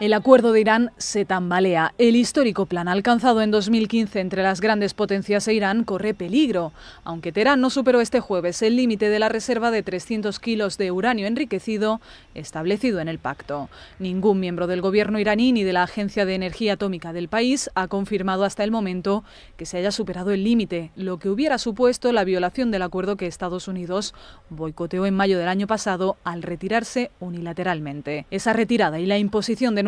El acuerdo de Irán se tambalea. El histórico plan alcanzado en 2015 entre las grandes potencias e Irán corre peligro. Aunque Teherán no superó este jueves el límite de la reserva de 300 kilos de uranio enriquecido establecido en el pacto. Ningún miembro del gobierno iraní ni de la Agencia de Energía Atómica del país ha confirmado hasta el momento que se haya superado el límite, lo que hubiera supuesto la violación del acuerdo que Estados Unidos boicoteó en mayo del año pasado al retirarse unilateralmente. Esa retirada y la imposición de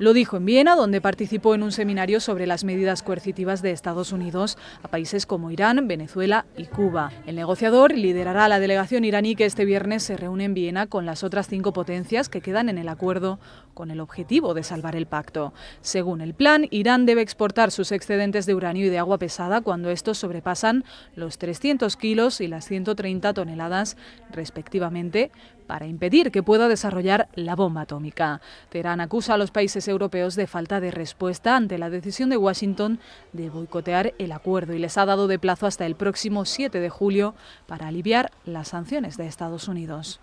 Lo dijo en Viena, donde participó en un seminario sobre las medidas coercitivas de Estados Unidos a países como Irán, Venezuela y Cuba. El negociador liderará la delegación iraní que este viernes se reúne en Viena con las otras cinco potencias que quedan en el acuerdo con el objetivo de salvar el pacto. Según el plan, Irán debe exportar sus excedentes de uranio y de agua pesada cuando estos sobrepasan los 300 kilos y las 130 toneladas respectivamente, para impedir que pueda desarrollar la bomba atómica. Teherán acusa a los países europeos de falta de respuesta ante la decisión de Washington de boicotear el acuerdo y les ha dado de plazo hasta el próximo 7 de julio para aliviar las sanciones de Estados Unidos.